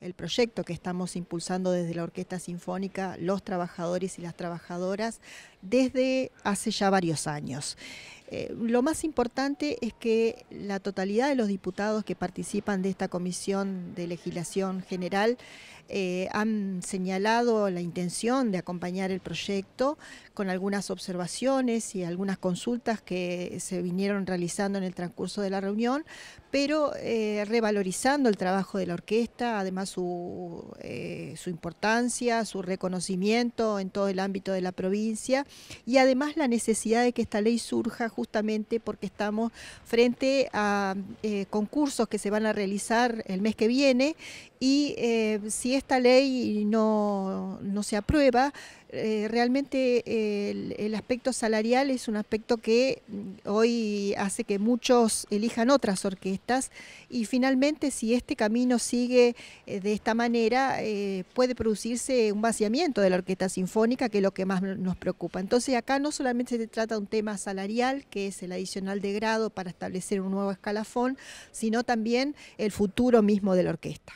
el proyecto que estamos impulsando desde la Orquesta Sinfónica, los trabajadores y las trabajadoras, desde hace ya varios años. Eh, lo más importante es que la totalidad de los diputados que participan de esta Comisión de Legislación General eh, han señalado la intención de acompañar el proyecto con algunas observaciones y algunas consultas que se vinieron realizando en el transcurso de la reunión, pero eh, revalorizando el trabajo de la orquesta, además su, su importancia, su reconocimiento en todo el ámbito de la provincia y además la necesidad de que esta ley surja justamente porque estamos frente a eh, concursos que se van a realizar el mes que viene y eh, si esta ley no, no se aprueba, eh, realmente eh, el, aspecto salarial es un aspecto que mm, hoy hace que muchos elijan otras orquestas y finalmente si este camino sigue eh, de esta manera puede producirse un vaciamiento de la orquesta sinfónica que es lo que más nos preocupa. Entonces acá no solamente se trata de un tema salarial que es el adicional de grado para establecer un nuevo escalafón, sino también el futuro mismo de la orquesta.